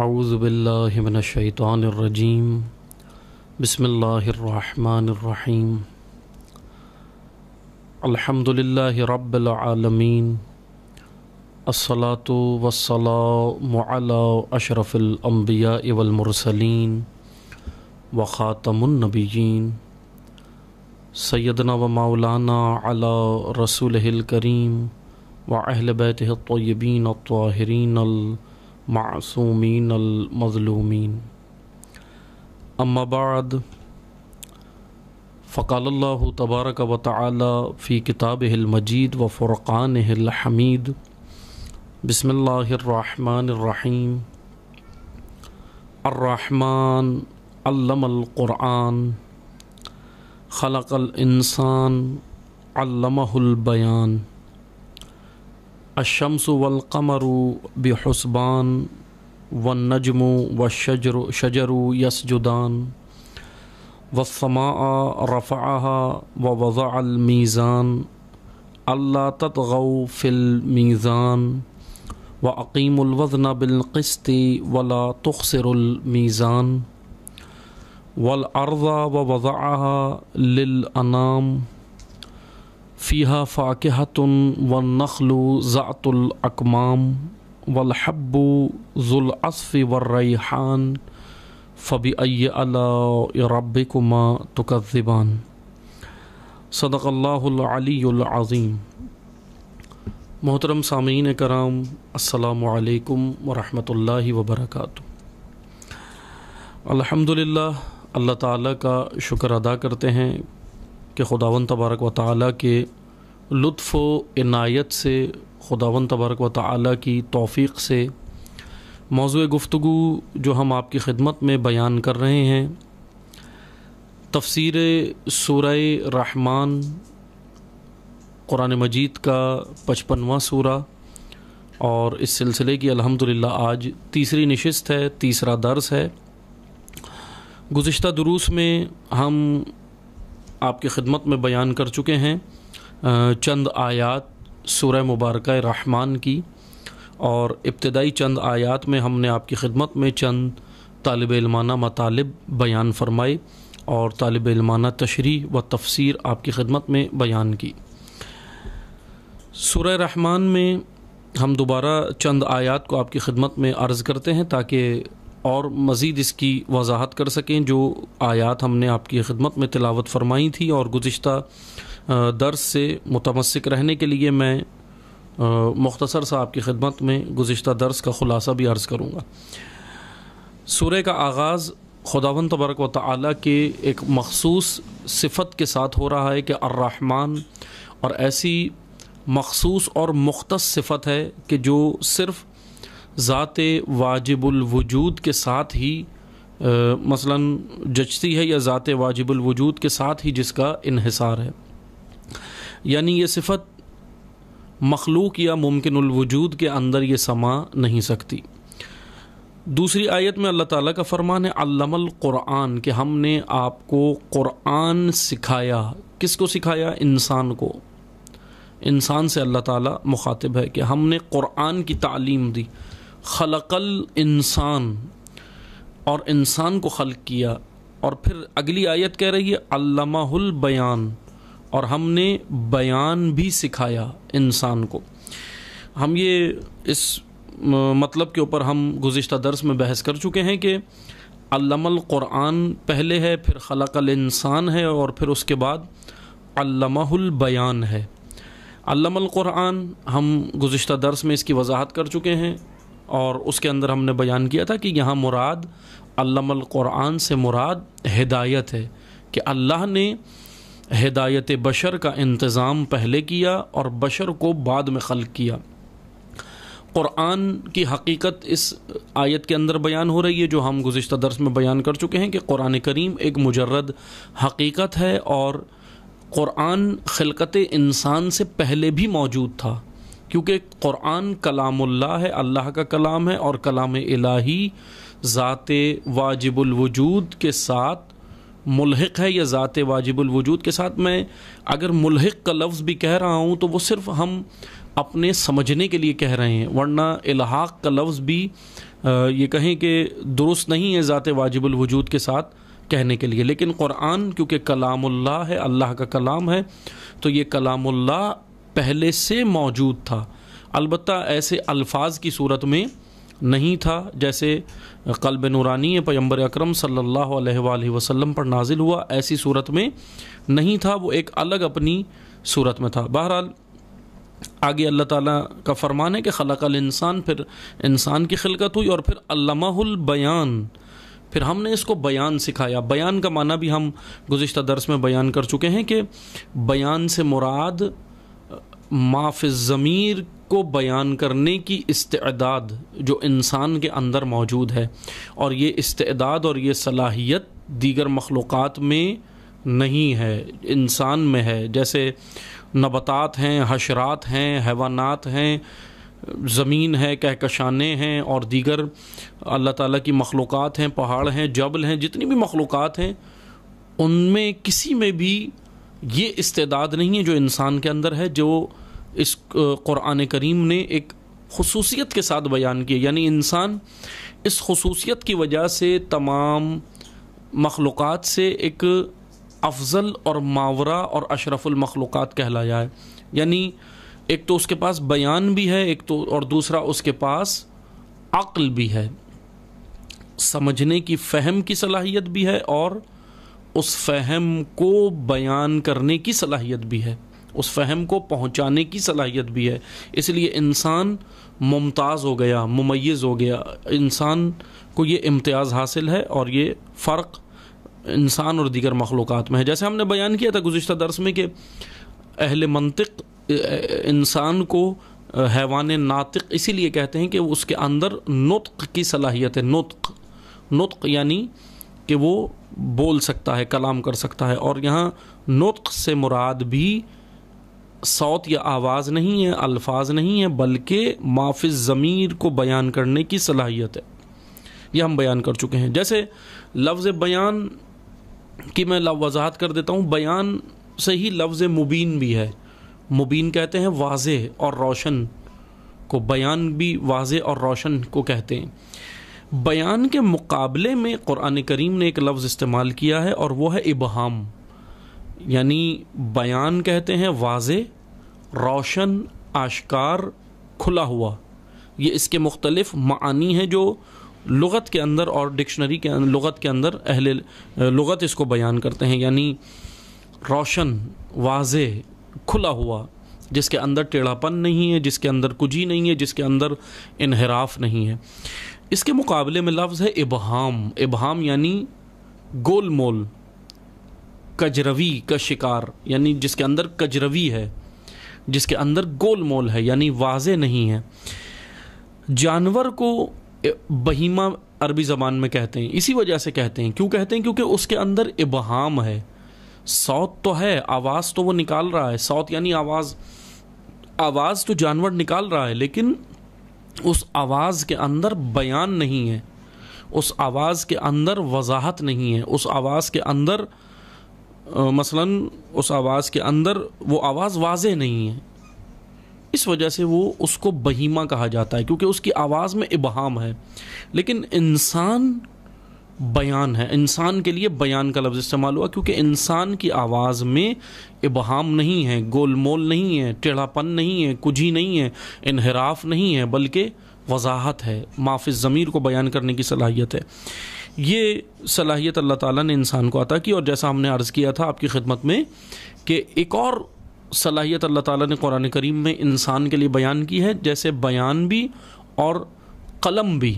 आउज़बिल्लिमिनशैतरजीम बसमीम अलहमदिल्ल रबालमीन असलात वसलाम अशरफ़लम्बिया वलमरसलिन व ख़ातमनबीन सैदना व मौलाना अला रसूल करीम व अहल बैत तयबीन ताहरीन अल मासूमीन अम्माबाद फ़कल फ़काल तबारक व ताली फ़ी किताब मजीद व फ़ुरक़ान हमीद बसमीम अर्रहमान अलमक़ुरआन ख़लक़ल इंसान अलमहुल बयान अशम्स वलकमर बेहसबान व नजम व शजर शजर यसजुदान वसमा रफ़ा व वज़ालमीज़ान अल्ला ततगौ फ़िलमीज़ान व अकीमवज़न बिलकस्ती वला तुखसरमीज़ान वलअर्ज़ा व वज़ाह लिल अनाम फ़ीहा फ़ाकहतन व नखलु ज़ातुल ज़ातुलकमाम वलहब्बू ज़ुलअसफ़ वर्रैहान फ़बी रबकुमा तुकज़िबान सदक़ल्लाज़ीम मोहतरम सामीन कराम अल्लाम वरहमल वबरक अल्हम्दुलिल्लाह अल्लाह ताला का शुक्र अदा करते हैं कि खुदावन तबारक व ताली के लुत्फ़ इनायत से खुदावन तबारक व ताली की तोफ़ी से मौजू गुफ्तु जो हम आपकी ख़िदमत में बयान कर रहे हैं तफसर सूर रहमान कुरान मजीद का पचपनवा सूरा और इस सिलसिले की अल्हम्दुलिल्लाह आज तीसरी नशस्त है तीसरा दर्स है गुज्त दुरूस में हम आपकी खिदमत में बयान कर चुके हैं चंद आयात सूर्य मुबारक रहमान की और इब्तदाई चंद आयात में हमने आपकी खिदमत में चंद तालब इलमाना मतालब बयान फरमाए और तालब इलमाना तशरी व तफसीर आपकी खिदमत में बयान की सूर्य रहमान में हम दोबारा चंद आयात को आपकी खिदमत में अर्ज़ करते हैं ताकि और मज़ीद इसकी वजाहत कर सकें जो आयात हमने आपकी खिदमत में तिलावत फरमाई थी और गुज्त दर्स से मुतमसक रहने के लिए मैं मुख्तसर सा आपकी खिदमत में गुज्त दर्स का ख़ुलासा भी अर्ज़ करूँगा सूर्य का आगाज़ खुदावन तबरक व ताली के एक मखसूस सिफत के साथ हो रहा है कि अर्रहमान और ऐसी मखसूस और मुख्त सिफत है कि जो सिर्फ़ ज़ात वाजिबुलवजूद के साथ ही आ, मसलन जचती है या ज़ात वाजिबुलवजूद के साथ ही जिसका इहिसार है यानी ये सिफत मखलूक या मुमकिनवजूद के अंदर ये समा नहीं सकती दूसरी आयत में अल्लाह ताला का फरमान है अल्लमल कुरान कि हमने आपको कुरान सिखाया किसको सिखाया इंसान को इंसान से अल्लाह ताला मुखातिब है कि हमने क़ुरान की तालीम दी खलकल इंसान और इंसान को खल किया और फिर अगली आयत कह रही है अल्लामाहुल बयान और हमने बयान भी सिखाया इंसान को हम ये इस मतलब के ऊपर हम गुज्त दर्स में बहस कर चुके हैं कि अल्लामल क़ुरान पहले है फिर खलकल इंसान है और फिर उसके बाद अल्लामाहुल बयान है अल्लामल क़ुरान हम गुज्त दर्स में इसकी वजाहत कर चुके हैं और उसके अंदर हमने बयान किया था कि यहाँ मुराद क़ुरान से मुराद हिदायत है कि अल्लाह ने हिदायत बशर का इंतज़ाम पहले किया और बशर को बाद में खल किया क़ुरान की हकीकत इस आयत के अंदर बयान हो रही है जो हम गुज्त दर्स में बयान कर चुके हैं कि क़ुरान करीम एक मुजरद हकीकत है और क़ुरान खिलकत इंसान से पहले भी मौजूद था क्योंकि क़ुरान कलामुल्लाह है अल्लाह का कलाम है और कलाम इलाही ज़ात वाजिबुलवजूद के साथ मुलहक है या ज़ात वाजिबुलवजूद के साथ मैं अगर मुलहक का लफ्ज़ भी कह रहा हूँ तो वो सिर्फ़ हम अपने समझने के लिए कह रहे हैं वरना इलाहाक का लफ्ज़ भी ये कहें कि दुरुस्त नहीं है ज़ात वाजिबुलवजूद के साथ कहने के लिए लेकिन क़ुरान क्योंकि कलामुल्लाह है अल्लाह का कलाम है तो ये कलामुल्ला पहले से मौजूद था अलबत् ऐसे अल्फाज की सूरत में नहीं था जैसे कल्ब नूरानी पैम्बर अक्रम सल्ला अलैहि पर नाजिल हुआ ऐसी सूरत में नहीं था वो एक अलग अपनी सूरत में था बहरहाल आगे अल्लाह ताला का फरमान है कि खलकल इंसान फिर इंसान की खिलकत हुई और फिर अल्लाहुल बयान फिर हमने इसको बयान सिखाया बयान का माना भी हम गुज्त दर्स में बयान कर चुके हैं कि बयान से मुराद माफ़ ज़मीर को बयान करने की इस्तेदाद जो इंसान के अंदर मौजूद है और ये इस्ताद और ये सलाहियत दीगर मखलूक में नहीं है इंसान में है जैसे नबतात हैं हशरात हैं हैवानात हैं ज़मीन है कहकशाने हैं और दीगर अल्लाह ताला की मखलूक़ात हैं पहाड़ हैं जबल हैं जितनी भी मखलूक़ात हैं उनमें किसी में भी ये इस्तेदाद नहीं है जो इंसान के अंदर है जो इस क़ुरान करीम ने एक खसूसियत के साथ बयान किया यानी इंसान इस खसूसियत की वजह से तमाम मखलूक़ से एक अफजल और मावरा और अशरफुल मखलूक़ कहलाया है यानी एक तो उसके पास बयान भी है एक तो और दूसरा उसके पास अक्ल भी है समझने की फ़हम की सलाहियत भी है और उस फहम को बयान करने की सलाहियत भी है उस फहम को पहुंचाने की सलाहियत भी है इसलिए इंसान मुमताज़ हो गया मुमैज़ हो गया इंसान को ये इम्तियाज़ हासिल है और ये फ़र्क इंसान और दीगर मखलूक़ में है जैसे हमने बयान किया था गुज्त दर्स में कि अहल मनतिक इंसान को हैवान नातिक इसीलिए कहते हैं कि उसके अंदर नुतक की सलाहियत है नुतक नुतक यानी कि वो बोल सकता है कलाम कर सकता है और यहाँ नुत्क से मुराद भी सौत या आवाज़ नहीं है अल्फाज नहीं है बल्कि माफ़ ज़मीर को बयान करने की सलाहियत है यह हम बयान कर चुके हैं जैसे लफ्ज़ बयान की मैं वजाहत कर देता हूँ बयान से ही लफ्ज़ मुबीन भी है मुबीन कहते हैं वाज और रोशन को बयान भी वाज और रोशन को कहते हैं बयान के मुकाबले में क़ुरान करीम ने एक लफ्ज़ इस्तेमाल किया है और वो है इबहम यानी बयान कहते हैं वाज रोशन आशकार खुला हुआ ये इसके मुख्तलिफ मानी हैं जो लगत के अंदर और डिक्शनरी के अं-, लगत के अंदर अहल लगत इसको बयान करते हैं यानी रोशन वाज खुला हुआ जिसके अंदर टेढ़ापन नहीं है जिसके अंदर कुजी नहीं है जिसके अंदर इनहराफ नहीं है इसके मुकाबले में लफ्ज़ है इबहाम इबहम यानी गोल मोल कजरवी का शिकार यानी जिसके अंदर कजरवी है जिसके अंदर गोल मोल है यानी वाज नहीं है जानवर को बहीमा अरबी ज़बान में कहते हैं इसी वजह से कहते हैं क्यों कहते हैं क्योंकि उसके अंदर इबहाम है सौत तो है आवाज़ तो वो निकाल रहा है सौत यानी आवाज़ आवाज़ तो जानवर निकाल रहा है लेकिन उस आवाज़ के अंदर बयान नहीं है उस आवाज़ के अंदर वजाहत नहीं है उस आवाज़ के अंदर मसलन उस आवाज़ के अंदर वो आवाज़ वाज नहीं है इस वजह से वो उसको बहीमा कहा जाता है क्योंकि उसकी आवाज़ में इबहाम है लेकिन इंसान बयान है इंसान के लिए बयान का लफ्ज़ इस्तेमाल हुआ क्योंकि इंसान की आवाज़ में इबहम नहीं है गोलमोल नहीं है टेढ़ापन नहीं है कुछ ही नहीं है इनहराफ नहीं है बल्कि वजाहत है माफ़ ज़मीर को बयान करने की सलाहियत है ये सलाहियत अल्लाह ताला ने इंसान को अता की और जैसा हमने अर्ज़ किया था आपकी खिदमत में कि एक और सलाहियत अल्लाह ताला ने कुरान करीम में इंसान के लिए बयान की है जैसे बयान भी और कलम भी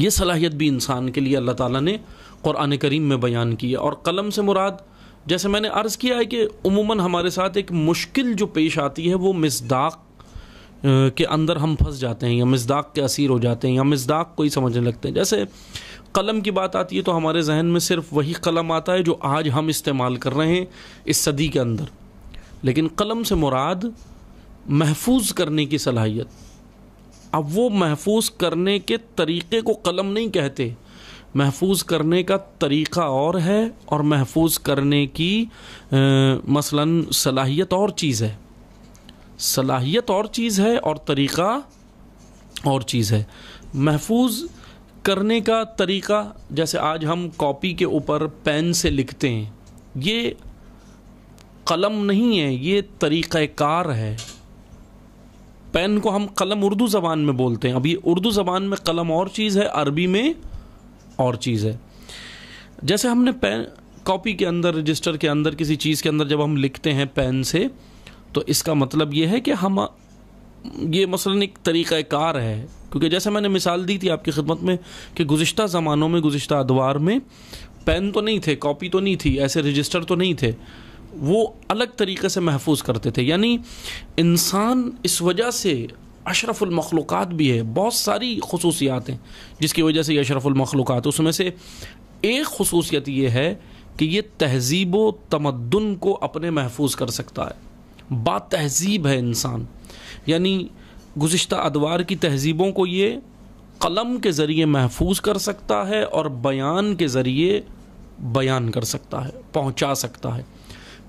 ये सलाहियत भी इंसान के लिए अल्लाह ताला ने क़ुरान करीम में बयान की है और कलम से मुराद जैसे मैंने अर्ज़ किया है कि उमूमन हमारे साथ एक मुश्किल जो पेश आती है वो मजदाक के अंदर हम फंस जाते हैं या मजदाक के असीर हो जाते हैं या मजदाक को ही समझने लगते हैं जैसे कलम की बात आती है तो हमारे जहन में सिर्फ वही कलम आता है जो आज हम इस्तेमाल कर रहे हैं इस सदी के अंदर लेकिन कलम से मुराद महफूज करने की सलाहियत अब वो महफूज करने के तरीक़े को कलम नहीं कहते महफूज करने का तरीक़ा और है और महफूज करने की आ, मसलन सलाहियत और चीज़ है सलाहियत और चीज़ है और तरीक़ा और चीज़ है महफूज करने का तरीक़ा जैसे आज हम कॉपी के ऊपर पेन से लिखते हैं ये कलम नहीं है ये तरीक़ार है पेन को हम कलम उर्दू ज़बान में बोलते हैं अभी उर्दू ज़बान में कलम और चीज़ है अरबी में और चीज़ है जैसे हमने पेन कॉपी के अंदर रजिस्टर के अंदर किसी चीज़ के अंदर जब हम लिखते हैं पेन से तो इसका मतलब ये है कि हम ये मसलन एक तरीक़ार है क्योंकि जैसे मैंने मिसाल दी थी आपकी खिदमत में कि गुज्त ज़मानों में गुज्त अदवार में पेन तो नहीं थे कॉपी तो नहीं थी ऐसे रजिस्टर तो नहीं थे वो अलग तरीके से महफूज करते थे यानी इंसान इस वजह से अशरफुलमखलूक़ात भी है बहुत सारी खसूसियात हैं जिसकी वजह से ये अशरफुलमखलूक़ उसमें से एक खसूसियत ये है कि ये तहजीब व तमदन को अपने महफूज कर सकता है बा तहजीब है इंसान यानी गुज्त अदवार की तहजीबों को ये कलम के ज़रिए महफूज कर सकता है और बयान के ज़रिए बयान कर सकता है पहुँचा सकता है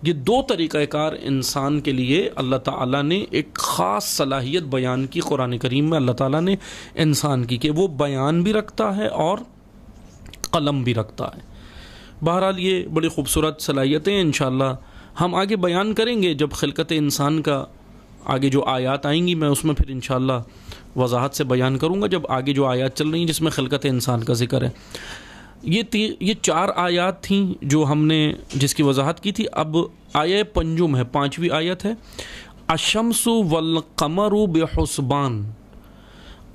ये दो तरीक़ार इंसान के लिए अल्लाह ताला ने एक ख़ास सलाहियत बयान की कुरान करीम में अल्लाह ताला ने इंसान की कि वो बयान भी रखता है और कलम भी रखता है बहरहाल ये बड़ी खूबसूरत सलाहियतें इन हम आगे बयान करेंगे जब खिलकत इंसान का आगे जो आयात आएंगी मैं उसमें फिर इन वजाहत से बयान करूँगा जब आगे जो आयात चल रही हैं जिसमें खिलकत इंसान का जिक्र है ये ये चार आयात थी जो हमने जिसकी वजाहत की थी अब आया पंजुम है पांचवी आयत है अशम्स वल कमर बेहसबान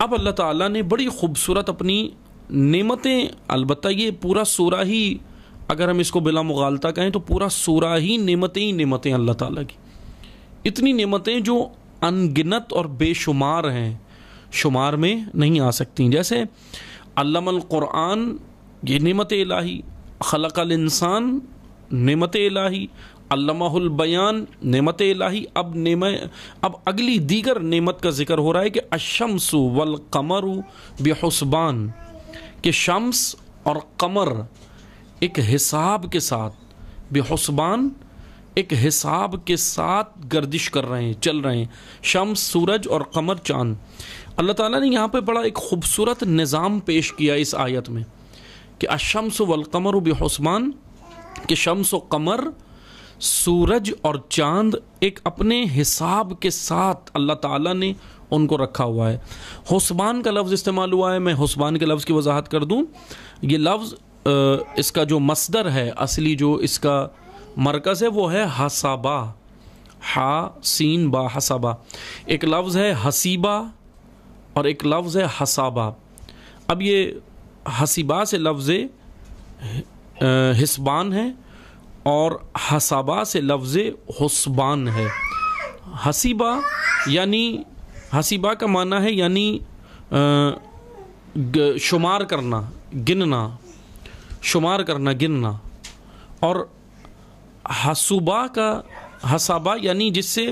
अब अल्लाह ताला ने बड़ी खूबसूरत अपनी नेमतें अलबत् ये पूरा सूरा ही अगर हम इसको बिला मुगालता कहें तो पूरा सोरा ही नेमतें ही नेमतें अल्लाह ताला की इतनी नेमतें जो अनगिनत और बेशुमार हैं शुमार में नहीं आ सकती जैसे अल्लाम कुरान ये नमत इलाही खलकल इंसान नमत इलाही अल्लाबयान नमत इलाही अब नम अब अगली दीगर नमत का जिक्र हो रहा है कि अशम्स वल कमर बेहसबान कि शम्स और कमर एक हिसाब के साथ बेहसबान एक हिसाब के साथ गर्दिश कर रहे हैं चल रहे हैं शम्स सूरज और कमर चांद अल्लाह ताला ने यहाँ पे बड़ा एक खूबसूरत निज़ाम पेश किया इस आयत में कि अशम्स वलकमर बसमान कि शम्स व कमर सूरज और चांद एक अपने हिसाब के साथ अल्लाह ताला ने उनको रखा हुआ है हुस्बान का लफ्ज़ इस्तेमाल हुआ है मैं हुस्बान के लफ्ज़ की वजाहत कर दूँ ये लफ्ज़ इसका जो मसदर है असली जो इसका मरकज़ है वो है हसाबा हा सीन बा हसाबा एक लफ्ज़ है हसीबा और एक लफ्ज़ है हसाबा अब ये हसीबा से लफ्ज़ हिसबान है और हसाबा से लफ्ज़ हसबान है हसीबा यानी हसीबा का माना है यानी शुमार करना गिनना शुमार करना गिनना और हसूबा का हसाबा यानी जिससे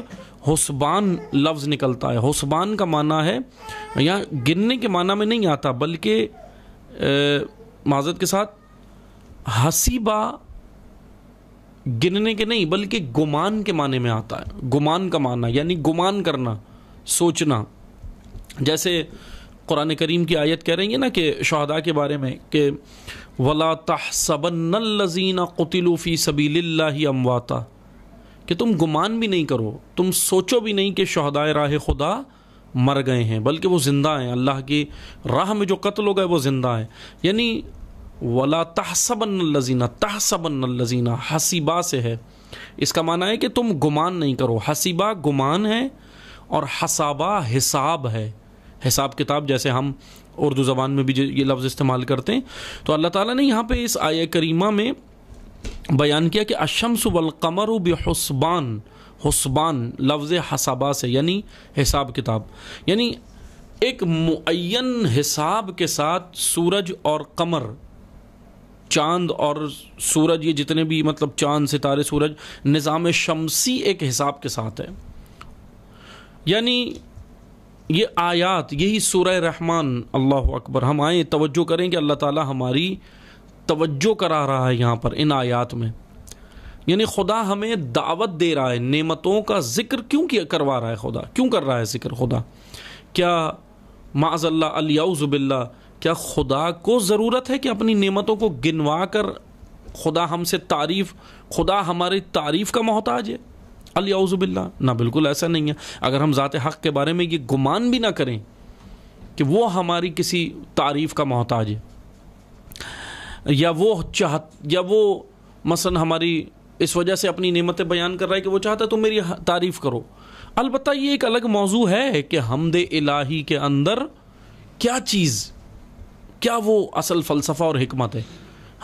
हसबान लफ्ज़ निकलता है हसबान का माना है या गिनने के माना में नहीं आता बल्कि माजत के साथ हसीबा गिनने के नहीं बल्कि गुमान के माने में आता है गुमान का मानना यानी गुमान करना सोचना जैसे कुरान करीम की आयत कह रही है ना कि शहदा के बारे में कि वला लजीन कतिलूफ़ी सबील्ला अमवाता कि तुम गुमान भी नहीं करो तुम सोचो भी नहीं कि शहदाय राह खुदा मर गए हैं बल्कि वो ज़िंदा हैं अल्लाह की राह में जो कत्ल हो गए वो ज़िंदा हैं यानी वला तहसबन लजीना तहसबन लजीना हसीबा से है इसका माना है कि तुम गुमान नहीं करो हसीबा गुमान है और हसाबा हिसाब है हिसाब किताब जैसे हम उर्दू ज़बान में भी ये लफ्ज़ इस्तेमाल करते हैं तो अल्लाह ताला ने यहाँ पे इस आय करीमा में बयान किया कि अशम्स वलकमर बहसबान हसबान लफ्ज़ हसाबा से यानी हिसाब किताब यानी एक मुन हिसाब के साथ सूरज और कमर चांद और सूरज ये जितने भी मतलब चांद सितारे सूरज निज़ाम शमसी एक हिसाब के साथ है यानी ये आयात यही सूर रहमान अल्लाह अकबर हम आए तवज्जो करें कि अल्लाह ताला हमारी तवज्जो करा रहा है यहाँ पर इन आयात में यानी खुदा हमें दावत दे रहा है नेमतों का जिक्र क्यों किया करवा रहा है खुदा क्यों कर रहा है जिक्र खुदा क्या माजल्ला अलियाज़ुबिल्ला क्या खुदा को ज़रूरत है कि अपनी नेमतों को गिनवा कर खुदा हमसे तारीफ़ खुदा हमारी तारीफ़ का मोहताज है अलियाज़ुबिल्ला ना बिल्कुल ऐसा नहीं है अगर हम ज़ात हक़ के बारे में ये गुमान भी ना करें कि वो हमारी किसी तारीफ़ का मोहताज है या वो चाह या वो मसलन हमारी इस वजह से अपनी नियमतें बयान कर रहा है कि वो चाहता है तुम मेरी तारीफ करो अलबत् ये एक अलग मौजू है कि हमद इलाही के अंदर क्या चीज़ क्या वो असल फ़लसफ़ा और हमत है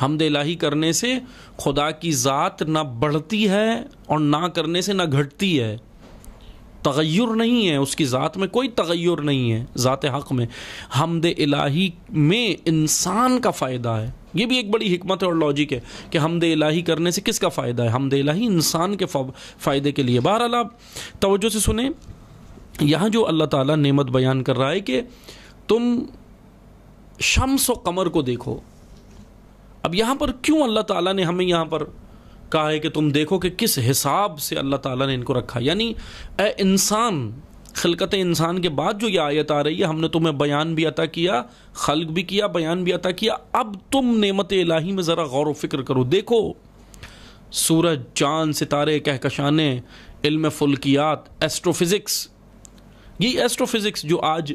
हमद इलाही करने से खुदा की ज़ात ना बढ़ती है और ना करने से ना घटती है तगैर नहीं है उसकी ज़ात में कोई तगैर नहीं है ज़ात हक़ में हमद इलाही में इंसान का फ़ायदा है ये भी एक बड़ी हमत है और लॉजिक है कि हमद इलाही करने से किसका फ़ायदा है हमद इलाही इंसान के फ़ायदे के लिए बहरहाल आप तोज्जो से सुने यहाँ जो अल्लाह ताला नेमत बयान कर रहा है कि तुम शम्स व कमर को देखो अब यहाँ पर क्यों अल्लाह ताला ने हमें यहाँ पर कहा है कि तुम देखो कि किस हिसाब से अल्लाह ताला ने इनको रखा यानी ए इंसान खिलकत इंसान के बाद जो ये आयत आ रही है हमने तुम्हें बयान भी अता किया खल्क भी किया बयान भी अता किया अब तुम नेमत इलाही में ज़रा गौर व फिक्र करो देखो सूरज चांद सितारे कहकशाने इल्म फुल्कियात एस्ट्रोफिज़िक्स ये एस्ट्रोफिज़िक्स जो आज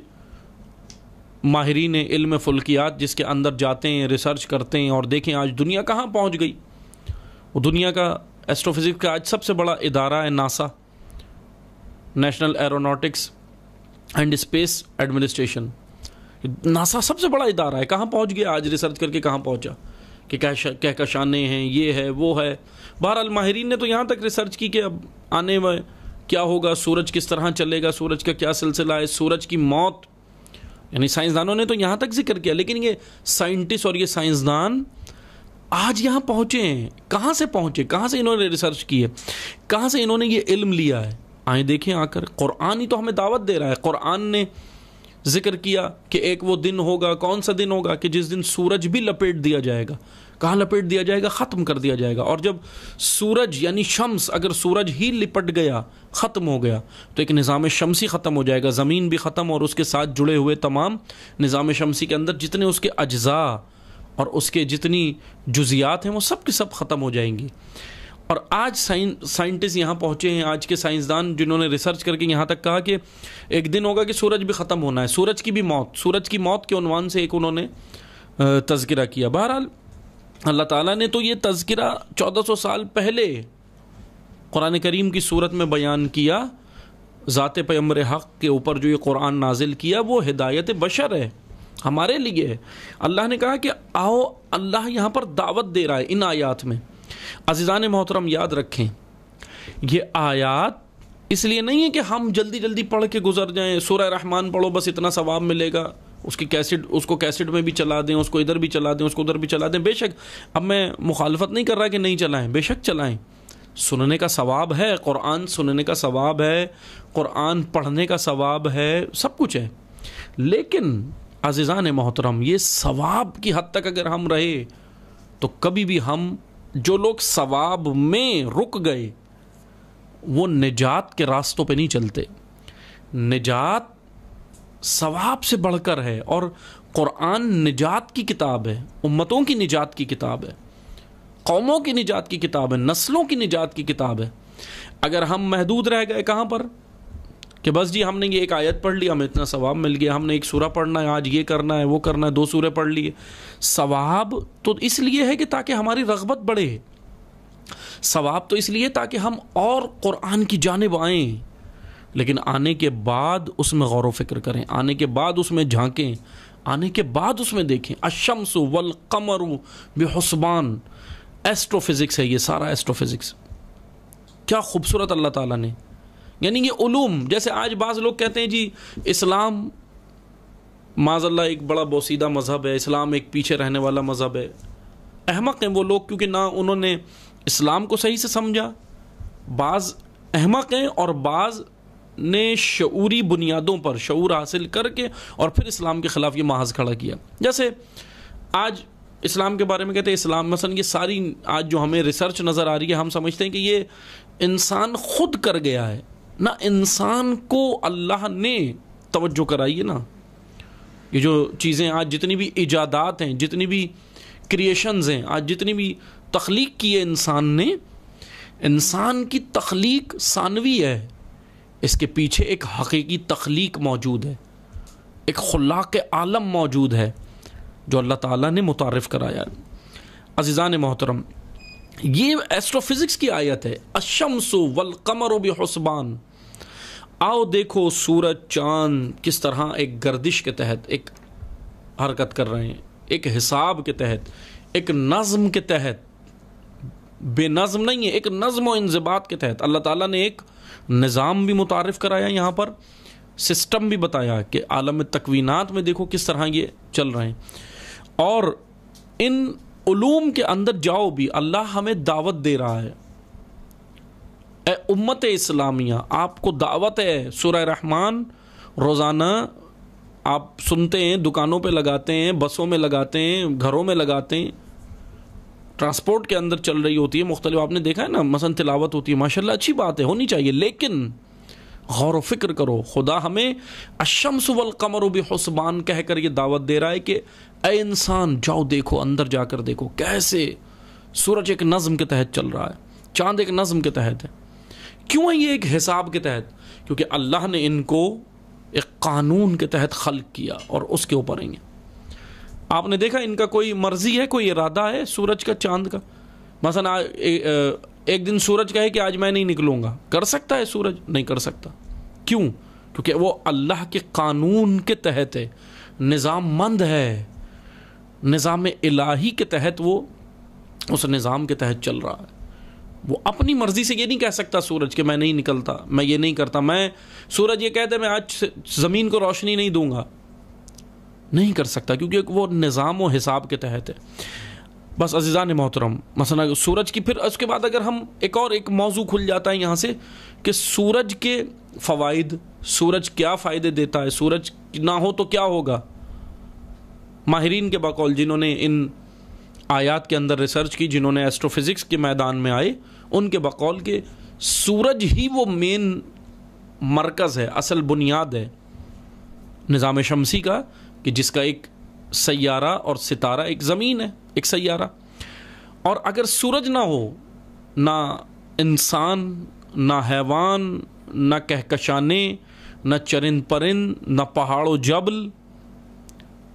माहरीन इल्म फुल्कियात जिसके अंदर जाते हैं रिसर्च करते हैं और देखें आज दुनिया कहाँ पहुँच गई वो दुनिया का एस्ट्रोफिज़िक्स का आज सबसे बड़ा इदारा है NASA National Aeronautics and Space Administration NASA सबसे बड़ा इदारा है कहाँ पहुँच गया आज रिसर्च करके कहाँ पहुँचा कि कहकशाने हैं ये है वो है बहरहाल माहरीन ने तो यहाँ तक रिसर्च की कि अब आने में क्या होगा सूरज किस तरह चलेगा सूरज का क्या सिलसिला है सूरज की मौत यानी साइंसदानों ने तो यहाँ तक जिक्र किया लेकिन ये साइंटिस्ट और ये साइंसदान आज यहाँ पहुँचे हैं कहाँ से पहुँचे कहाँ से इन्होंने रिसर्च की है कहाँ से इन्होंने ये इल्म लिया है आए देखें आकर कुरान ही तो हमें दावत दे रहा है कुरान ने जिक्र किया कि एक वो दिन होगा कौन सा दिन होगा कि जिस दिन सूरज भी लपेट दिया जाएगा कहाँ लपेट दिया जाएगा ख़त्म कर दिया जाएगा और जब सूरज यानी शम्स अगर सूरज ही लिपट गया ख़त्म हो गया तो एक निज़ाम शमसी ख़त्म हो जाएगा ज़मीन भी ख़त्म और उसके साथ जुड़े हुए तमाम निज़ाम शमसी के अंदर जितने उसके अज्जा और उसके जितनी जुजियात हैं वो सब के सब ख़त्म हो जाएंगी और आज साइन साइंटिस्ट यहाँ पहुँचे हैं आज के साइंसदान जिन्होंने रिसर्च करके यहाँ तक कहा कि एक दिन होगा कि सूरज भी ख़त्म होना है सूरज की भी मौत सूरज की मौत के उनवान से एक उन्होंने तस्करा किया बहरहाल अल्लाह ताला ने तो ये तस्करा 1400 साल पहले कुरान करीम की सूरत में बयान किया ज़ात पैम्बर हक़ के ऊपर जो ये कुरान नाजिल किया वो हिदायत बशर है हमारे लिए अल्लाह ने कहा कि आओ अल्लाह यहाँ पर दावत दे रहा है इन आयात में अजीज़ान मोहतरम याद रखें ये आयात इसलिए नहीं है कि हम जल्दी जल्दी पढ़ के गुजर जाएं सूर्य रहमान पढ़ो बस इतना सवाब मिलेगा उसकी कैसेट उसको कैसेट में भी चला दें उसको इधर भी चला दें उसको उधर भी चला दें बेशक अब मैं मुखालफत नहीं कर रहा कि नहीं चलाएं बेशक चलाएं सुनने का सवाब है क़ुरान सुनने का सवाब है क़ुरान पढ़ने का सवाब है सब कुछ है लेकिन अजीज़ान मोहतरम ये सवाब की हद तक अगर हम रहे तो कभी भी हम जो लोग सवाब में रुक गए वो निजात के रास्तों पे नहीं चलते निजात सवाब से बढ़कर है और क़ुरान निजात की किताब है उम्मतों की निजात की किताब है कौमों की निजात की किताब है नस्लों की निजात की किताब है अगर हम महदूद रह गए कहाँ पर कि बस जी हमने ये एक आयत पढ़ ली हमें इतना सवाब मिल गया हमने एक सूरा पढ़ना है आज ये करना है वो करना है दो सूर्य पढ़ लिए सवाब तो इसलिए है कि ताकि हमारी रगबत बढ़े सवाब तो इसलिए ताकि हम और क़ुरान की जानब आएँ लेकिन आने के बाद उसमें गौर फिक्र करें आने के बाद उसमें झांकें आने के बाद उसमें देखें अशम्स वल कमर बेहसबान एस्ट्रोफिज़िक्स है ये सारा एस्ट्रोफिज़िक्स क्या खूबसूरत अल्लाह ताला ने यानी ये ूम जैसे आज बाज़ लोग कहते हैं जी इस्लाम माजल्ला एक बड़ा बोसीदा मज़हब है इस्लाम एक पीछे रहने वाला मज़हब है अहमक हैं वो लोग क्योंकि ना उन्होंने इस्लाम को सही से समझा बाज़ अहमक हैं और बाज़ ने शूरी बुनियादों पर शूर हासिल करके और फिर इस्लाम के ख़िलाफ़ ये महाज खड़ा किया जैसे आज इस्लाम के बारे में कहते हैं इस्लाम मसन ये सारी आज जो हमें रिसर्च नज़र आ रही है हम समझते हैं कि ये इंसान खुद कर गया है ना इंसान को अल्लाह ने तवज्जो कराई है ना ये जो चीज़ें आज जितनी भी इजादात हैं जितनी भी क्रिएशंस हैं आज जितनी भी तख्लीक की है इंसान ने इंसान की तख्लीक सानवी है इसके पीछे एक हकीकी तख्लीक मौजूद है एक खुला के आलम मौजूद है जो अल्लाह ताला ने मुतारफ़ कराया है अजीज़ान मोहतरम ये एस्ट्रोफिज़िक्स की आयत है अशमसो वल कमर बसबान आओ देखो सूरज चांद किस तरह एक गर्दिश के तहत एक हरकत कर रहे हैं एक हिसाब के तहत एक नज़म के तहत बेनज़म नहीं है एक नज़म और इंजबात के तहत अल्लाह ताला ने एक निज़ाम भी मुतारफ़ कराया यहाँ पर सिस्टम भी बताया कि आलम तकवीनात में देखो किस तरह ये चल रहे हैं और इन उलूम के अंदर जाओ भी अल्लाह हमें दावत दे रहा है उम्मत इस्लामिया आपको दावत है सुरह रहमान रोज़ाना आप सुनते हैं दुकानों पे लगाते हैं बसों में लगाते हैं घरों में लगाते हैं ट्रांसपोर्ट के अंदर चल रही होती है मुख्तलिफ आपने देखा है ना मसन तिलावत होती है माशाल्लाह अच्छी बात है होनी चाहिए लेकिन गौर फिक्र करो खुदा हमें अशम्स वल कमर हसबान कहकर ये दावत दे रहा है कि ए इंसान जाओ देखो अंदर जाकर देखो कैसे सूरज एक नज़म के तहत चल रहा है चांद एक नज़म के तहत है क्यों है ये एक हिसाब के तहत क्योंकि अल्लाह ने इनको एक कानून के तहत खल किया और उसके ऊपर हैं आपने देखा इनका कोई मर्जी है कोई इरादा है सूरज का चांद का मसलन एक दिन सूरज कहे कि आज मैं नहीं निकलूँगा कर सकता है सूरज नहीं कर सकता क्यों क्योंकि वो अल्लाह के कानून के तहत है मंद है निज़ाम इलाही के तहत वो उस निज़ाम के तहत चल रहा है वो अपनी मर्जी से ये नहीं कह सकता सूरज कि मैं नहीं निकलता मैं ये नहीं करता मैं सूरज ये कहते मैं आज ज़मीन को रोशनी नहीं दूंगा नहीं कर सकता क्योंकि वो निज़ाम और हिसाब के तहत है बस ने मोहतरम मसला सूरज की फिर उसके बाद अगर हम एक और एक मौजू खुल जाता है यहाँ से कि सूरज के फ़वाद सूरज क्या फ़ायदे देता है सूरज ना हो तो क्या होगा माहरीन के बकौल जिन्होंने इन आयात के अंदर रिसर्च की जिन्होंने एस्ट्रोफिज़िक्स के मैदान में आए उनके बकौल के सूरज ही वो मेन मरकज़ है असल बुनियाद है निज़ाम शमसी का कि जिसका एक सैारा और सितारा एक ज़मीन है एक सैारा और अगर सूरज ना हो ना इंसान ना हैवान ना कहकशाने न चरिंद परिंद ना पहाड़ो जबल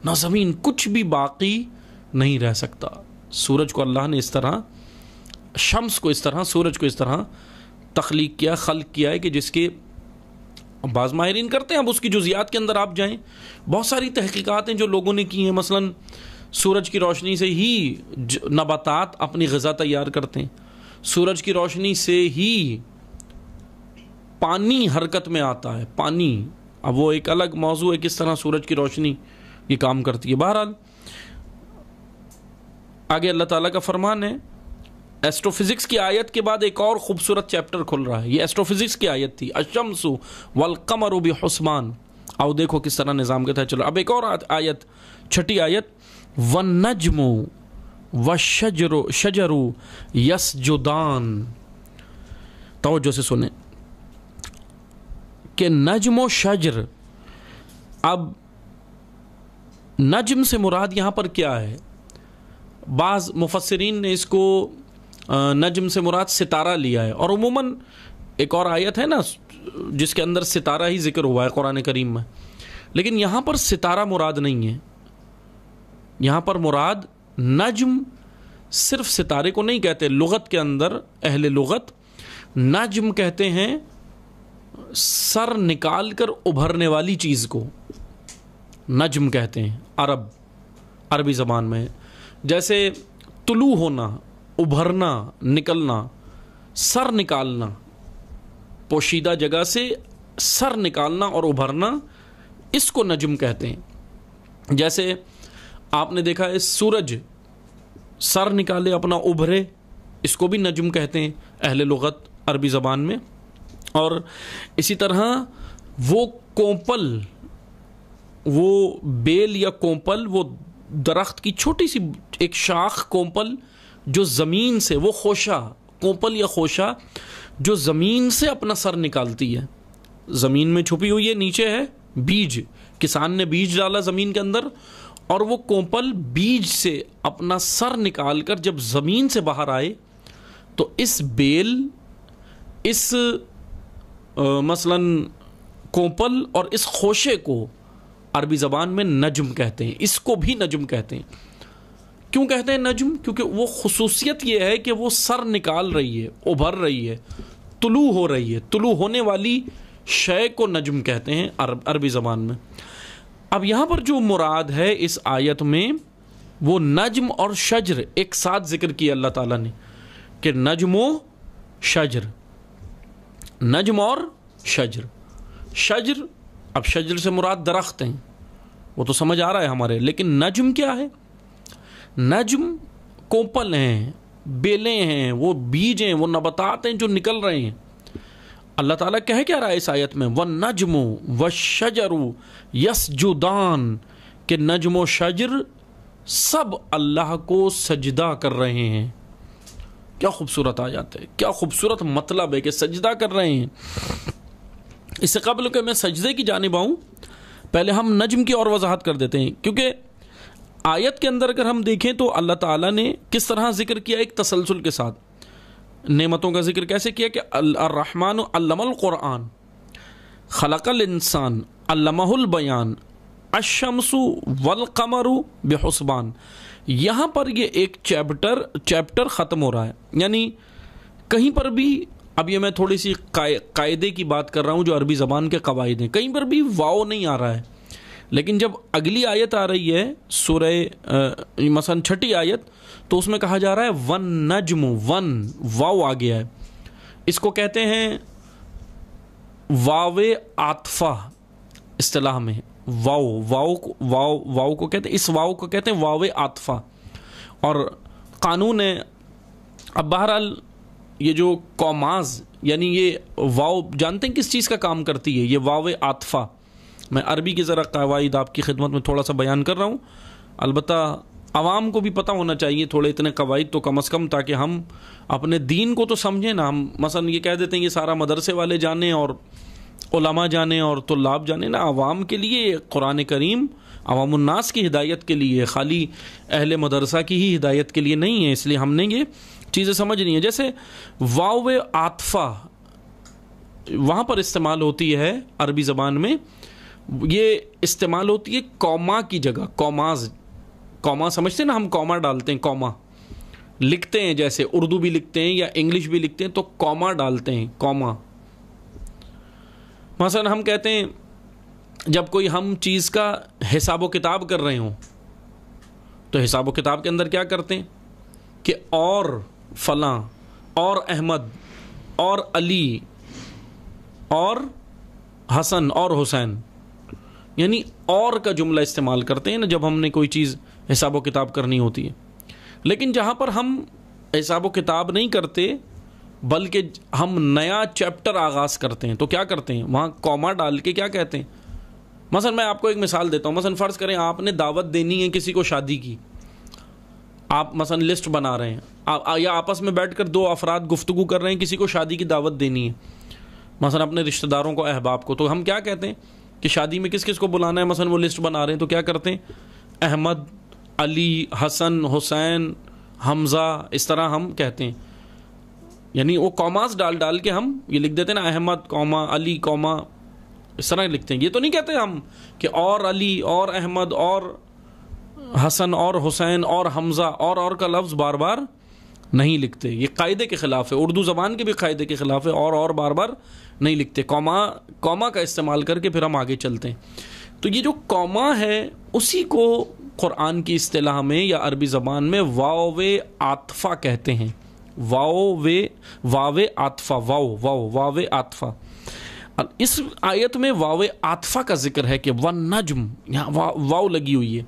ना ज़मीन कुछ भी बाकी नहीं रह सकता सूरज को अल्लाह ने इस तरह शम्स को इस तरह सूरज को इस तरह तख्लीक किया खल किया है कि जिसके बाज़ माहरीन करते हैं अब उसकी जुजियात के अंदर आप जाएं बहुत सारी तहकीक़ात हैं जो लोगों ने की हैं मसलन सूरज की रोशनी से ही नबातात अपनी गज़ा तैयार करते हैं सूरज की रोशनी से ही पानी हरकत में आता है पानी अब वो एक अलग मौजू है किस तरह सूरज की रोशनी ये काम करती है बहरहाल आगे अल्लाह ताला का फरमान है एस्ट्रोफिज़िक्स की आयत के बाद एक और ख़ूबसूरत चैप्टर खुल रहा है ये एस्ट्रोफिज़िक्स की आयत थी अशमसु वलकमर बी हस्मान आओ देखो किस तरह निज़ाम के था चलो अब एक और आयत छठी आयत व नजमो व शजरो शजरू यसजुदान तोजो से सुने कि नजमो शजर अब नजम से मुराद यहाँ पर क्या है बाज़ मुफसरीन ने इसको नजम से मुराद सितारा लिया है और उमूमन एक और आयत है ना जिसके अंदर सितारा ही जिक्र हुआ है कुरान करीम में लेकिन यहाँ पर सितारा मुराद नहीं है यहाँ पर मुराद नजम सिर्फ सितारे को नहीं कहते लुगत के अंदर अहल लुगत नजम कहते हैं सर निकाल कर उभरने वाली चीज़ को नजम कहते हैं अरब अरबी ज़बान में जैसे तुलू होना उभरना निकलना सर निकालना पोशीदा जगह से सर निकालना और उभरना इसको नजम कहते हैं जैसे आपने देखा है सूरज सर निकाले अपना उभरे इसको भी नजम कहते हैं अहले लगत अरबी ज़बान में और इसी तरह वो कोंपल वो बेल या कोंपल वो दरख्त की छोटी सी एक शाख कोंपल जो ज़मीन से वो खोशा कोंपल या खोशा जो ज़मीन से अपना सर निकालती है ज़मीन में छुपी हुई है नीचे है बीज किसान ने बीज डाला ज़मीन के अंदर और वो कोंपल बीज से अपना सर निकाल कर जब ज़मीन से बाहर आए तो इस बेल इस आ, मसलन कोंपल और इस खोशे को अरबी ज़बान में नजम कहते हैं इसको भी नजम कहते हैं क्यों कहते हैं नजम क्योंकि वो खसूसियत ये है कि वो सर निकाल रही है उभर रही है तुलू हो रही है तुलू होने वाली शय को नजम कहते हैं अरब अरबी ज़बान में अब यहाँ पर जो मुराद है इस आयत में वो नजम और शजर एक साथ जिक्र किया अल्लाह ताला ने कि नजमो शजर नजम और शजर शजर अब शजर से मुराद दरख्त हैं वो तो समझ आ रहा है हमारे लेकिन नजम क्या है नजम कोपल हैं बेलें हैं वो बीज हैं वो नबतात हैं जो निकल रहे हैं अल्लाह ताला कह क्या रहा है इस आयत में व नजमो व शजरु जुदान के नजमो शजर सब अल्लाह को सजदा कर रहे हैं क्या खूबसूरत आ जाते हैं क्या खूबसूरत मतलब है कि सजदा कर रहे हैं इससे कबल के मैं सजदे की जानब आऊँ पहले हम नजम की और वजाहत कर देते हैं क्योंकि आयत के अंदर अगर हम देखें तो अल्लाह ताला ने किस तरह जिक्र किया एक तसलसल के साथ नेमतों का जिक्र कैसे किया कि अर्रहमान क़ुरान खलकल इंसान अल्लाहुल अशमसु वल कमरु बेहसबान यहाँ पर ये एक चैप्टर चैप्टर ख़त्म हो रहा है यानी कहीं पर भी अब ये मैं थोड़ी सी कायदे की बात कर रहा हूँ जो अरबी ज़बान के कवायद हैं कहीं पर भी वाओ नहीं आ रहा है लेकिन जब अगली आयत आ रही है सुरह मसन छठी आयत तो उसमें कहा जा रहा है वन नजम वन वाओ आ गया है इसको कहते हैं वाव आतफा असलाह में वाओ वाओ को वाओ वाओ को कहते हैं इस वाओ को कहते हैं वाव आतफा और कानून है अब बहरहाल ये जो कौमाज यानी ये वाव जानते हैं किस चीज़ का काम करती है ये वाव आतफा मैं अरबी की ज़रा कवायद आपकी खिदमत में थोड़ा सा बयान कर रहा हूँ अलबत् आवाम को भी पता होना चाहिए थोड़े इतने कवायद तो कम अज़ कम ताकि हम अपने दीन को तो समझें ना हम मसा ये कह देते हैं ये सारा मदरसे वाले जाने और उलमा जाने और लाभ जाने ना आवाम के लिए कुरान करीम अवामनास की हिदायत के लिए खाली अहल मदरसा की ही हिदायत के लिए नहीं है इसलिए हमने ये चीज़ें समझ नहीं है जैसे वाव आतफा वहाँ पर इस्तेमाल होती है अरबी ज़बान में ये इस्तेमाल होती है कौमा की जगह कौमाज कौमा समझते हैं ना हम कौमा डालते हैं कौमा लिखते हैं जैसे उर्दू भी लिखते हैं या इंग्लिश भी लिखते हैं तो कौमा डालते हैं कौमा मसलन हम कहते हैं जब कोई हम चीज़ का हिसाब किताब कर रहे हों तो हिसाब किताब के अंदर क्या करते हैं कि और फ़लां और अहमद और अली और हसन और हुसैन यानी और का जुमला इस्तेमाल करते हैं ना जब हमने कोई चीज़ हिसाब किताब करनी होती है लेकिन जहाँ पर हम हिसाब किताब नहीं करते बल्कि हम नया चैप्टर आगाज़ करते हैं तो क्या करते हैं वहाँ कॉमा डाल के क्या कहते हैं मसन मैं आपको एक मिसाल देता हूँ मसलन फ़र्ज़ करें आपने दावत देनी है किसी को शादी की आप मसन लिस्ट बना रहे हैं आ, या आपस में बैठ कर दो अफराद गुफ्तु कर रहे हैं किसी को शादी की दावत देनी है मसन अपने रिश्तेदारों को अहबाब को तो हम क्या कहते हैं कि शादी में किस किस को बुलाना है मसन वो लिस्ट बना रहे हैं तो क्या करते हैं अहमद अली हसन हुसैन हमज़ा इस तरह हम कहते हैं यानी वो कॉमास डाल डाल के हम ये लिख देते हैं ना अहमद कौमा अली कौमा इस तरह लिखते हैं ये तो नहीं कहते हम कि और अली और अहमद और हसन और हुसैन और हमज़ा और और का लफ्ज़ बार बार नहीं लिखते ये कायदे के ख़िलाफ़ है उर्दू ज़बान के भी कायदे के ख़िलाफ़ है और और बार बार नहीं लिखते कौमा कौमा का इस्तेमाल करके फिर हम आगे चलते हैं तो ये जो कौमा है उसी को क़ुरान की अतलाह में या अरबी ज़बान में वाव आतफ़ा कहते हैं वाओ वे वाव आतफ़ा वाओ वाओ वाव आतफ़ा इस आयत में वाव आतफ़ा का जिक्र है कि वन नजम यहाँ वा, वाव लगी हुई है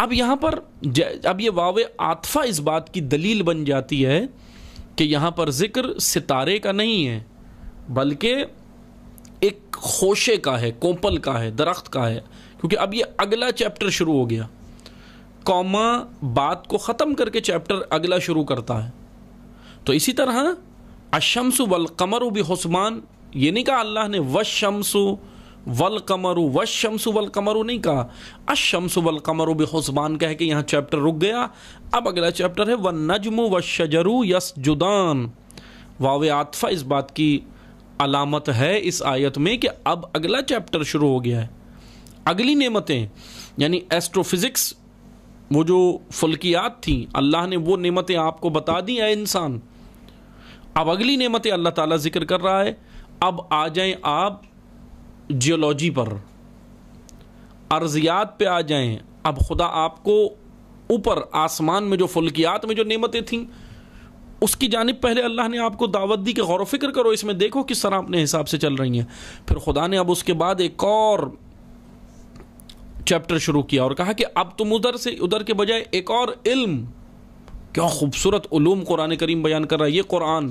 अब यहाँ पर अब ये वाव आतफा इस बात की दलील बन जाती है कि यहाँ पर जिक्र सितारे का नहीं है बल्कि एक खोशे का है कोपल का है दरख्त का है क्योंकि अब ये अगला चैप्टर शुरू हो गया कौमा बात को ख़त्म करके चैप्टर अगला शुरू करता है तो इसी तरह अशम्स वल कमर भी हस्मान ये नहीं कहा अल्लाह ने शमसु वल कमरु व शम्स वल कमरू नहीं कहा अशम्स वल भी बेहसबान कह के यहाँ चैप्टर रुक गया अब अगला चैप्टर है व नजम व शजरु यस जुदान वाव आतफा इस बात की अलामत है इस आयत में कि अब अगला चैप्टर शुरू हो गया है अगली नेमतें यानी एस्ट्रोफिज़िक्स वो जो फुल्कियात थी अल्लाह ने वो नेमतें आपको बता दी है इंसान अब अगली नेमतें अल्लाह ताला जिक्र कर रहा है अब आ जाएं आप जियोलॉजी पर अर्जियात पे आ जाएं अब खुदा आपको ऊपर आसमान में जो फुल्कियात में जो नेमतें थीं उसकी जानब पहले अल्लाह ने आपको दावत दी कि गौर फिक्र करो इसमें देखो किस तरह अपने हिसाब से चल रही हैं फिर खुदा ने अब उसके बाद एक और चैप्टर शुरू किया और कहा कि अब तुम उधर से उधर के बजाय एक और इल्म क्या खूबसूरत ूम कुरान करीम बयान कर रहा है ये कुरान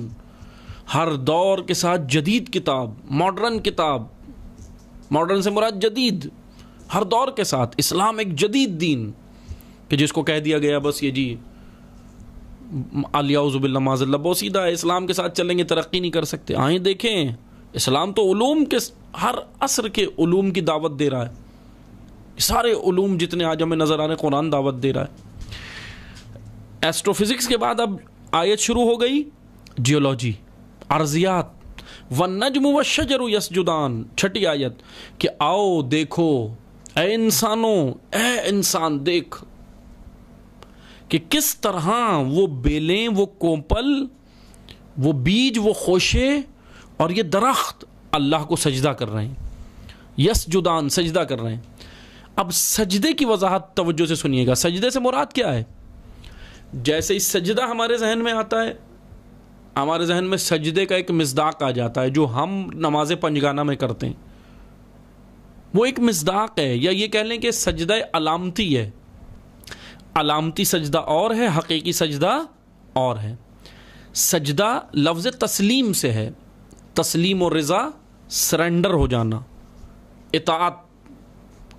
हर दौर के साथ जदीद किताब मॉडर्न किताब मॉडर्न से मुराद जदीद हर दौर के साथ इस्लाम एक जदीद दीन कि जिसको कह दिया गया बस ये जी अलियाज़ुबिल्ला माजल्ला बहुत सीधा इस्लाम के साथ चलेंगे तरक्की नहीं कर सकते आए देखें इस्लाम तो ूम के हर असर के ूम की दावत दे रहा है सारे ूम जितने आज हमें नज़र आ रहे कुरान दावत दे रहा है एस्ट्रोफिज़िक्स के बाद अब आयत शुरू हो गई जियोलॉजी अर्जियात व नजम व शजर यसजुदान छठी आयत कि आओ देखो ए इंसानों ए इंसान देख कि किस तरह वो बेलें वो कोपल वो बीज वो खोशे और ये दरख्त अल्लाह को सजदा कर रहे हैं जुदान सजदा कर रहे हैं अब सजदे की वजाहत तवज्जो से सुनिएगा सजदे से मुराद क्या है जैसे ही सजदा हमारे जहन में आता है हमारे जहन में सजदे का एक मजदाक आ जाता है जो हम नमाज पंजगाना में करते हैं वो एक मजदाक है या ये कह लें कि सजदा अलामती है अलामती सजदा और है हकीकी सजदा और है सजदा लफ्ज़ तस्लीम से है तस्लीम और रज़ा सरेंडर हो जाना इतात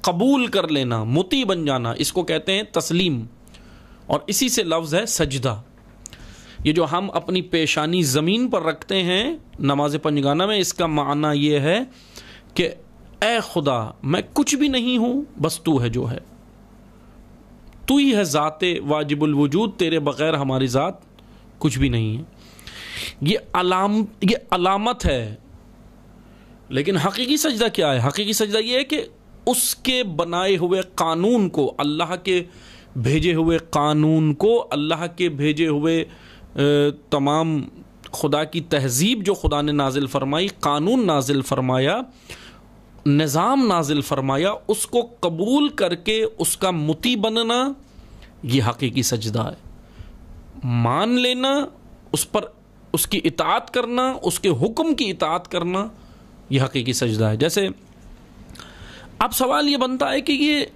कबूल कर लेना मुती बन जाना इसको कहते हैं तस्लीम और इसी से लफ्ज़ है सजदा ये जो हम अपनी पेशानी ज़मीन पर रखते हैं नमाज पंजगाना में इसका माना ये है कि ए खुदा मैं कुछ भी नहीं हूँ बस तू है जो है तू ही है ज़ात वाजिबुल वजूद तेरे बग़ैर हमारी ज़ात कुछ भी नहीं है ये अलाम ये अलामत है लेकिन हकीकी सजदा क्या है हकीकी सजदा ये है कि उसके बनाए हुए कानून को अल्लाह के भेजे हुए कानून को अल्लाह के भेजे हुए तमाम खुदा की तहज़ीब जो खुदा ने नाजिल फरमाई कानून नाजिल फरमाया निज़ाम नाजिल फरमाया उसको कबूल करके उसका मुती बनना ये हकीकी सजदा है मान लेना उस पर उसकी इतात करना उसके हुक्म की इतात करना यह हकीकी सजदा है जैसे अब सवाल ये बनता है कि ये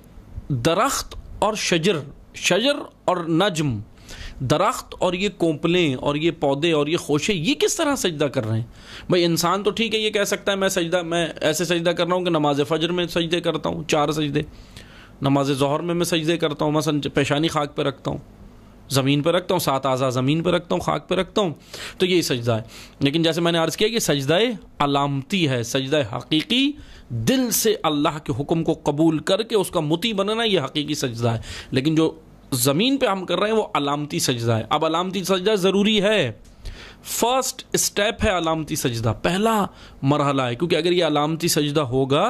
दरख्त और शजर शजर और नजम दरख्त और ये कोंपलें और ये पौधे और ये खोशे ये किस तरह सजदा कर रहे हैं भाई इंसान तो ठीक है ये कह सकता है मैं सजदा मैं ऐसे सजदा कर रहा हूँ कि नमाज फ़जर में सजदे करता हूँ चार सजदे नमाज जहर में मैं सजदे करता हूँ मसन पेशानी खाक पर रखता हूँ ज़मीन पर रखता हूँ सात आज़ा ज़मीन पर रखता हूँ खाक पर रखता हूँ तो यही सजदा है लेकिन जैसे मैंने अर्ज़ किया कि सजदा अलामती है सजदा हकीकी दिल से अल्लाह के हुक्म को कबूल करके उसका मुती बनना ये हकीकी सजदा है लेकिन जो ज़मीन पे हम कर रहे हैं वो अलामती सजदा है अब अलामती सजदा ज़रूरी है फर्स्ट स्टेप है अलामती सजदा पहला मरहला है क्योंकि अगर ये अलामती सजदा होगा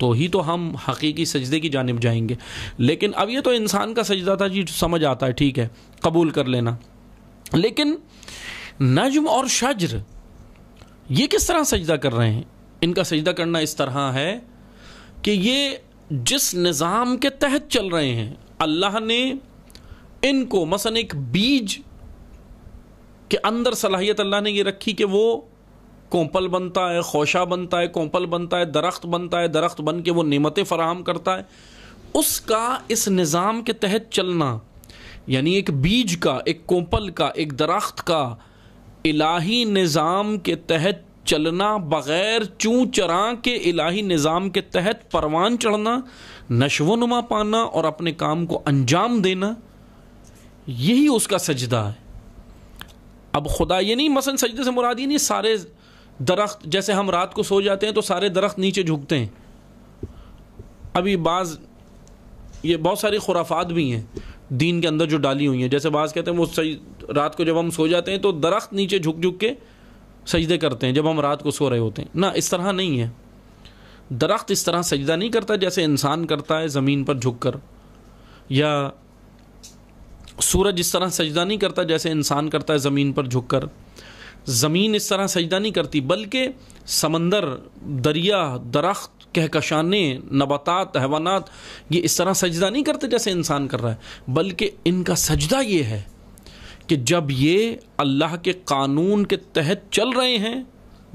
तो ही तो हम हकीकी सजदे की जानब जाएंगे लेकिन अब ये तो इंसान का सजदा था जी समझ आता है ठीक है कबूल कर लेना लेकिन नजम और शजर ये किस तरह सजदा कर रहे हैं इनका सजदा करना इस तरह है कि ये जिस निज़ाम के तहत चल रहे हैं अल्लाह ने इनको मसन एक बीज के अंदर सलाहियत अल्लाह ने ये रखी कि वो कोंपल बनता है खोशा बनता है कोंपल बनता है दरख्त बनता है दरख्त बन के वो निमतें फराहम करता है उसका इस निज़ाम के तहत चलना यानी एक बीज का एक कोंपल का एक दरख्त का इलाही निज़ाम के तहत चलना बग़ैर चूँ चरा के इलाही निज़ाम के तहत परवान चढ़ना नशवनुमा पाना और अपने काम को अंजाम देना यही उसका सजदा है अब खुदा ये नहीं मसन सजदे से मुराद ये नहीं सारे दरख्त जैसे हम रात को सो जाते हैं तो सारे दरख्त नीचे झुकते हैं अभी बाज़ ये बहुत सारी खुराफात भी हैं दीन के अंदर जो डाली हुई हैं जैसे बाज़ कहते हैं वो सही रात को जब हम सो जाते हैं तो दरख्त नीचे झुक झुक के सजदे करते हैं जब हम रात को सो रहे होते हैं ना इस तरह नहीं है दरख्त इस तरह सजदा नहीं करता जैसे इंसान करता है ज़मीन पर झुक कर या सूरज इस तरह सजदा नहीं करता जैसे इंसान करता है ज़मीन पर झुक कर ज़मीन इस तरह सजदा नहीं करती बल्कि समंदर दरिया दरख्त कहकशाने नबातात हैवानात ये इस तरह सजदा नहीं करते जैसे इंसान कर रहा है बल्कि इनका सजदा ये है कि जब ये अल्लाह के कानून के तहत चल रहे हैं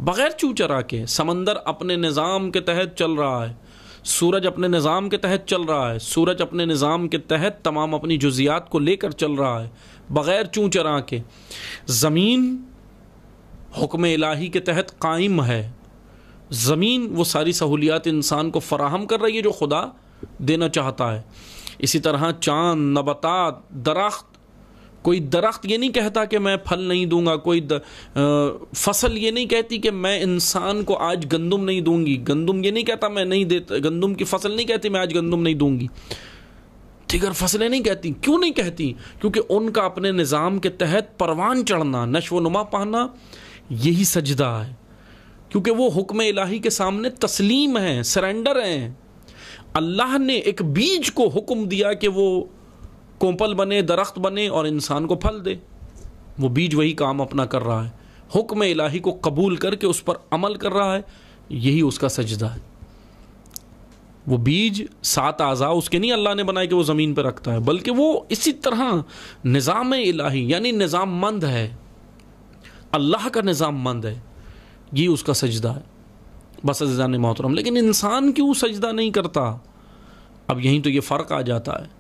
बग़ैर चू चरा के समंदर अपने निज़ाम के तहत चल रहा है सूरज अपने निज़ाम के तहत चल रहा है सूरज अपने निज़ाम के तहत तमाम अपनी जुजियात को लेकर चल रहा है बग़ैर चू चरा के ज़मीन हुक्म इलाही के तहत कायम है ज़मीन वो सारी सहूलियात इंसान को फराहम कर रही है जो खुदा देना चाहता है इसी तरह चाँद नबतात दरख्त कोई दरख्त ये नहीं कहता कि मैं फल नहीं दूंगा कोई द, आ, फसल ये नहीं कहती कि मैं इंसान को आज गंदम नहीं दूंगी गंदम ये नहीं कहता मैं नहीं देता गंदम की फसल नहीं कहती मैं आज गंदम नहीं दूंगी दिगर फसलें नहीं कहती क्यों नहीं कहती क्योंकि उनका अपने निज़ाम के तहत परवान चढ़ना नशो नुमा पाना यही सजदा है क्योंकि वो हुक्म इलाही के सामने तस्लीम हैं सरेंडर हैं अल्लाह ने एक बीज को हुक्म दिया कि वो कोंपल बने दरख्त बने और इंसान को फल दे वो बीज वही काम अपना कर रहा है हुक्म इलाही को कबूल करके उस पर अमल कर रहा है यही उसका सजदा है वो बीज सात आज़ा उसके नहीं अल्लाह ने बनाए कि वो ज़मीन पर रखता है बल्कि वो इसी तरह निज़ाम इलाही यानी निज़ाम मंद है अल्लाह का निज़ाम मंद है ये उसका सजदा है बस अजान मोहतरम लेकिन इंसान क्यों सजदा नहीं करता अब यहीं तो ये फ़र्क आ जाता है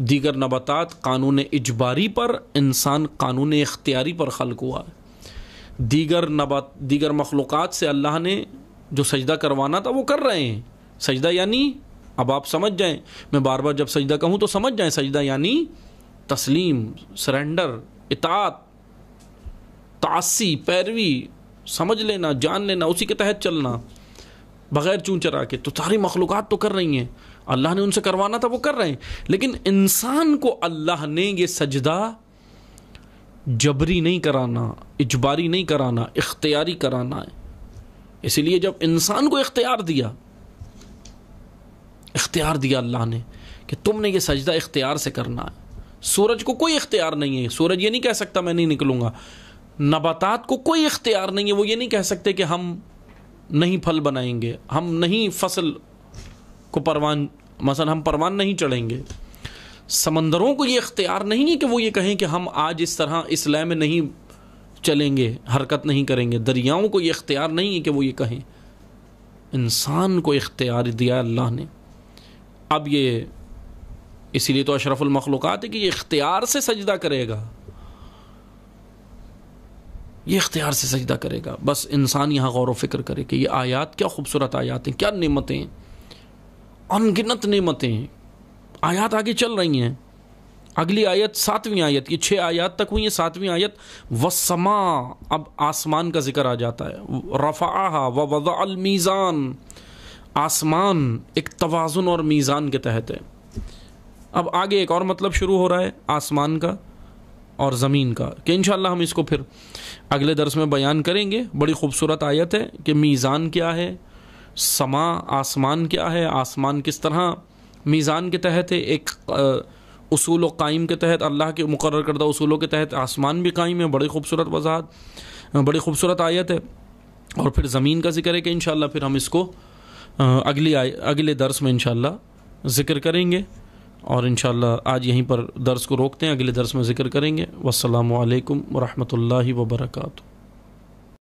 दीगर नबातात कानून इजबारी पर इंसान कानून इख्तियारी पर खल हुआ है दीगर नबात दीगर मखलूक़ से अल्लाह ने जो सजदा करवाना था वो कर रहे हैं सजदा यानी अब आप समझ जाएं मैं बार बार जब सजदा कहूँ तो समझ जाएं सजदा यानी तस्लीम सरेंडर इतात तासी पैरवी समझ लेना जान लेना उसी के तहत चलना बग़ैर चूँ चरा के तो सारी मखलूक़ तो कर रही हैं अल्लाह ने उनसे करवाना था वो कर रहे हैं लेकिन इंसान को अल्लाह ने ये सजदा जबरी नहीं कराना इजबारी नहीं कराना इख्तियारी कराना है इसीलिए जब इंसान को इख्तियार दिया इख्तियार दिया अल्लाह ने कि तुमने ये सजदा इख्तियार से करना है सूरज को कोई इख्तियार नहीं है सूरज ये नहीं कह सकता मैं नहीं निकलूँगा नबातात को कोई इख्तियार नहीं है वो ये नहीं कह सकते कि हम नहीं फल बनाएंगे हम नहीं फसल को परवान मसलन हम परवान नहीं चढ़ेंगे समंदरों को ये इख्तियार नहीं है कि वो ये कहें कि हम आज इस तरह इस लय में नहीं चलेंगे हरकत नहीं करेंगे दरियाओं को ये इख्तियार नहीं है कि वो ये कहें इंसान को इख्तियार दिया अल्लाह ने अब ये इसीलिए तो अशरफुलमखलूक़ात है कि ये इख्तियार से सजदा करेगा ये इख्तियार से सजदा करेगा बस इंसान यहाँ गौर व फिक्र करे कि ये आयात क्या खूबसूरत आयात हैं क्या नमतें अनगिनत नेमतें आयत आयात आगे चल रही हैं अगली आयत सातवीं आयत ये छः आयत तक हुई है सातवीं आयत वसमा अब आसमान का जिक्र आ जाता है रफ़ा व वज़ा आसमान एक तोज़ुन और मीज़ान के तहत है अब आगे एक और मतलब शुरू हो रहा है आसमान का और ज़मीन का कि इन हम इसको फिर अगले दरस में बयान करेंगे बड़ी खूबसूरत आयत है कि मीज़ान क्या है समा आसमान क्या है आसमान किस तरह मीज़ान के तहत है एक असूल व कायम के तहत अल्लाह के मुकर करदा उसूलों के तहत आसमान भी कायम है बड़ी खूबसूरत वजाहत बड़ी खूबसूरत आयत है और फिर ज़मीन का जिक्र है कि इन फिर हम इसको अगली आय अगले दर्स में इन ज़िक्र करेंगे और इन आज यहीं पर दर्स को रोकते हैं अगले दर्स में ज़िक्र करेंगे वालकम वरहमल वर्का